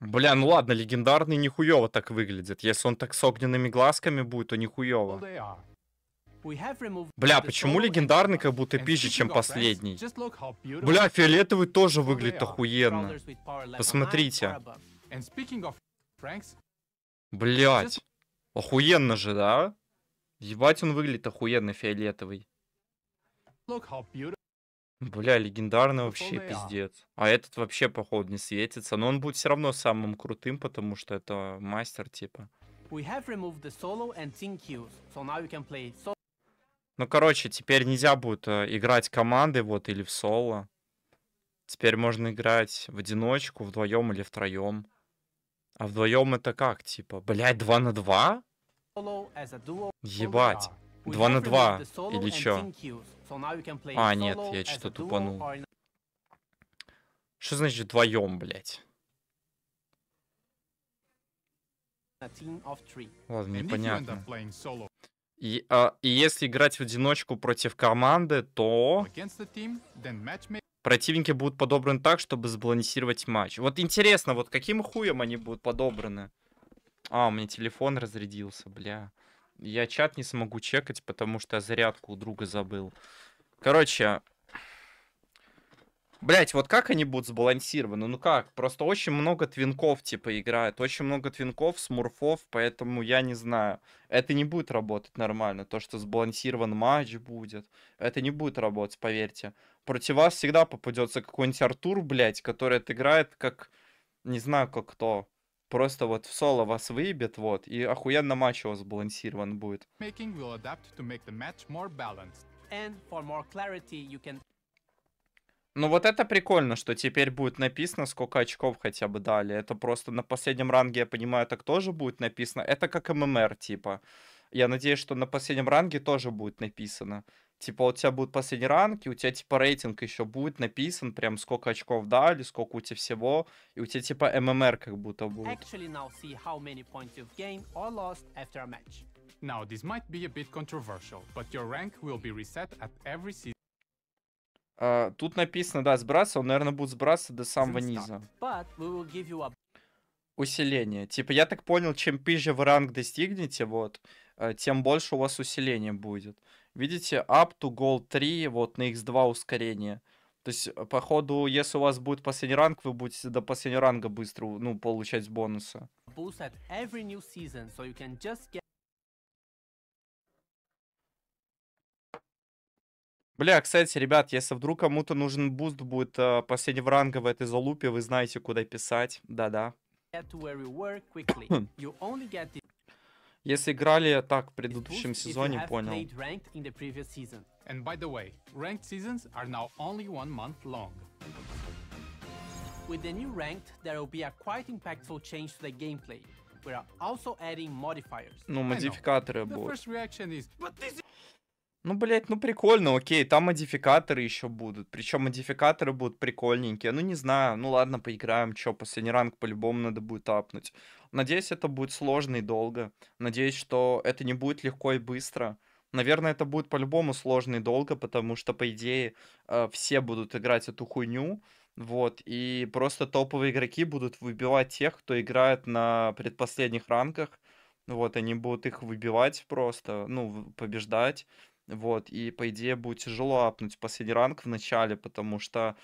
Бля, ну ладно, легендарный нихуево так выглядит. Если он так с огненными глазками будет, то нихуево. Бля, почему легендарный как будто пизже, чем последний? Бля, фиолетовый тоже выглядит охуенно. Посмотрите. Блять. Охуенно же, да? Ебать, он выглядит охуенно фиолетовый. Бля, легендарный вообще пиздец. А этот вообще, походу, не светится. Но он будет все равно самым крутым, потому что это мастер, типа. Ну, короче, теперь нельзя будет э, играть команды, вот, или в соло. Теперь можно играть в одиночку, вдвоем или втроем. А вдвоем это как? Типа, блять, 2 на 2? Ебать. 2 на 2 или чё? А, нет, я что-то тупанул. Что значит вдвоем, блядь? Ладно, непонятно. И, а, и если играть в одиночку против команды, то... Противники будут подобраны так, чтобы сбалансировать матч. Вот интересно, вот каким хуем они будут подобраны? А, у меня телефон разрядился, бля. Я чат не смогу чекать, потому что я зарядку у друга забыл. Короче, Блять, вот как они будут сбалансированы? Ну как? Просто очень много твинков, типа, играет. Очень много твинков, смурфов, поэтому я не знаю. Это не будет работать нормально. То, что сбалансирован матч будет. Это не будет работать, поверьте против вас всегда попадется какой-нибудь Артур, блядь, который отыграет как, не знаю, как кто. Просто вот в соло вас выебет, вот, и охуенно матч у вас сбалансирован будет. Ну вот это прикольно, что теперь будет написано, сколько очков хотя бы дали. Это просто на последнем ранге, я понимаю, так тоже будет написано. Это как ММР, типа. Я надеюсь, что на последнем ранге тоже будет написано типа вот у тебя будут последние ранки, у тебя типа рейтинг еще будет написан, прям сколько очков дали, сколько у тебя всего, и у тебя типа ММР как будто будет. now this might be a bit controversial, but your rank will be reset at every season. Uh, а, тут написано, да, сбрасываться, он, наверное, будет сбрасываться до самого низа. A... Усиление. Типа, я так понял, чем пизже вы ранг достигнете, вот, э, тем больше у вас усиления будет. Видите, up to goal 3, вот на x2 ускорение. То есть, э, походу, если у вас будет последний ранг, вы будете до последнего ранга быстро, ну, получать бонусы. Бля, кстати, ребят, если вдруг кому-то нужен буст будет э, последнего ранга в этой залупе, вы знаете, куда писать. Да-да. Если играли так в предыдущем сезоне, понял. And by the way, ranked seasons are now only one month long. With the new ranked, there will be a quite impactful change to the gameplay. We are also adding modifiers. Ну, модификаторы будут. The first reaction is, but this ну, блядь, ну прикольно, окей, там модификаторы еще будут. Причем модификаторы будут прикольненькие. Ну, не знаю, ну ладно, поиграем, чё, последний ранг по-любому надо будет апнуть. Надеюсь, это будет сложно и долго. Надеюсь, что это не будет легко и быстро. Наверное, это будет по-любому сложно и долго, потому что, по идее, э, все будут играть эту хуйню. Вот, и просто топовые игроки будут выбивать тех, кто играет на предпоследних ранках. Вот, они будут их выбивать просто, ну, побеждать. Вот, и по идее будет тяжело апнуть последний ранг в начале, потому что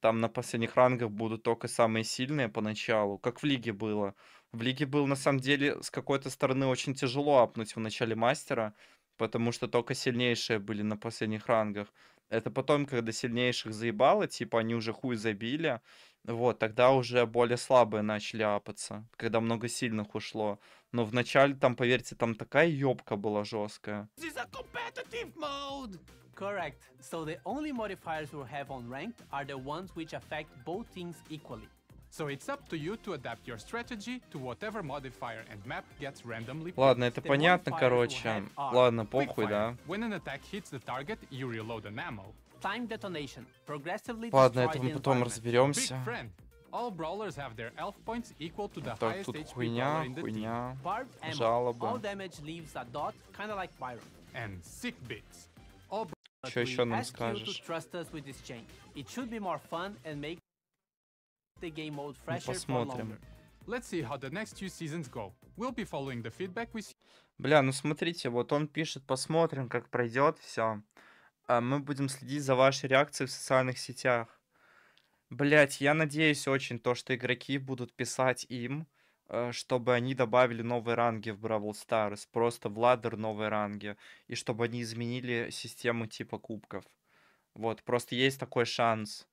там на последних рангах будут только самые сильные поначалу, как в лиге было. В лиге было на самом деле с какой-то стороны очень тяжело апнуть в начале мастера, потому что только сильнейшие были на последних рангах. Это потом, когда сильнейших заебало, типа они уже хуй забили, вот, тогда уже более слабые начали апаться, когда много сильных ушло. Но вначале там, поверьте, там такая ёбка была жесткая. Correct. So the only modifiers we have on ranked are the ones which affect both teams equally. So it's up to you to adapt your strategy to whatever modifier and map gets randomly. Ладно, это понятно, короче. Ладно, похуй, да. When an attack hits the target, you reload an ammo. Time detonation. Progressively Ладно, это мы потом разберемся. All brawlers have their elf points equal to the так, тут хуйня, хуйня, жалоба. All damage leaves a dot, kinda like Byron. And sick bits. All Что еще нам скажешь? It should be more fun and make Ну, посмотрим. Let's see how the next two seasons go. We'll be following the feedback we see. Бля, ну смотрите, вот он пишет, посмотрим, как пройдет все. А мы будем следить за вашей реакцией в социальных сетях. Блять, я надеюсь очень то, что игроки будут писать им, э, чтобы они добавили новые ранги в Бравл Старс, просто в ладер новые ранги, и чтобы они изменили систему типа кубков. Вот, просто есть такой шанс.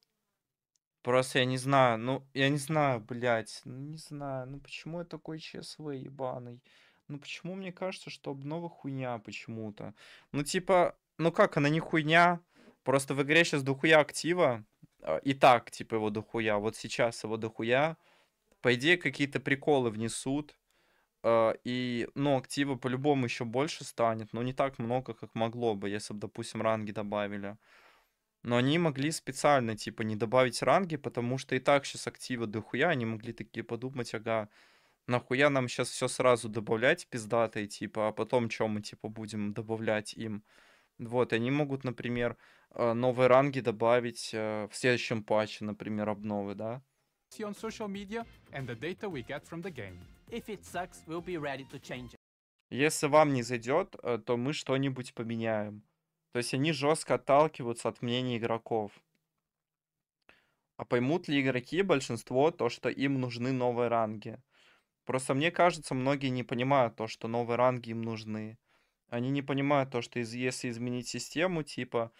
Просто я не знаю, ну, я не знаю, блядь, ну, не знаю, ну почему я такой ЧСВ ебаный? Ну почему мне кажется, что обнова хуйня почему-то? Ну типа, ну как, она не хуйня, просто в игре сейчас дохуя актива, а, и так, типа, его дохуя, вот сейчас его дохуя, по идее, какие-то приколы внесут, а, и, ну, актива по-любому еще больше станет, но не так много, как могло бы, если бы, допустим, ранги добавили. Но они могли специально, типа, не добавить ранги, потому что и так сейчас актива дохуя, они могли такие подумать, ага, нахуя нам сейчас все сразу добавлять пиздатые, типа, а потом чем мы, типа, будем добавлять им. Вот, и они могут, например, э, новые ранги добавить э, в следующем патче, например, обновы, да? on social media and the data we get from the game. If it sucks, we'll be ready to change it. Если вам не зайдет, э, то мы что-нибудь поменяем. То есть они жестко отталкиваются от мнений игроков. А поймут ли игроки большинство то, что им нужны новые ранги? Просто мне кажется, многие не понимают то, что новые ранги им нужны. Они не понимают то, что из, если изменить систему, типа,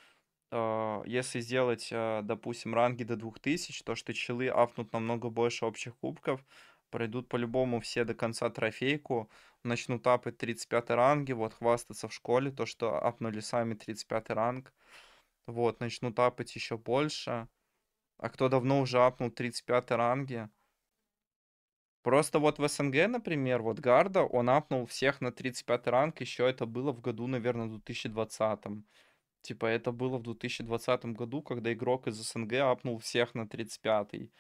э, если сделать, э, допустим, ранги до 2000, то что челы афнут намного больше общих кубков, пройдут по-любому все до конца трофейку, начнут апать 35 ранги, вот хвастаться в школе, то, что апнули сами 35 ранг, вот, начнут апать еще больше, а кто давно уже апнул 35 ранги, Просто вот в СНГ, например, вот Гарда, он апнул всех на 35 ранг, еще это было в году, наверное, 2020. Типа это было в 2020 году, когда игрок из СНГ апнул всех на 35.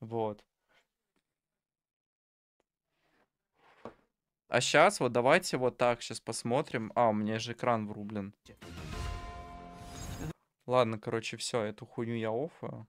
Вот. А сейчас вот давайте вот так сейчас посмотрим. А, у меня же экран врублен. Ладно, короче, все, эту хуйню я офаю.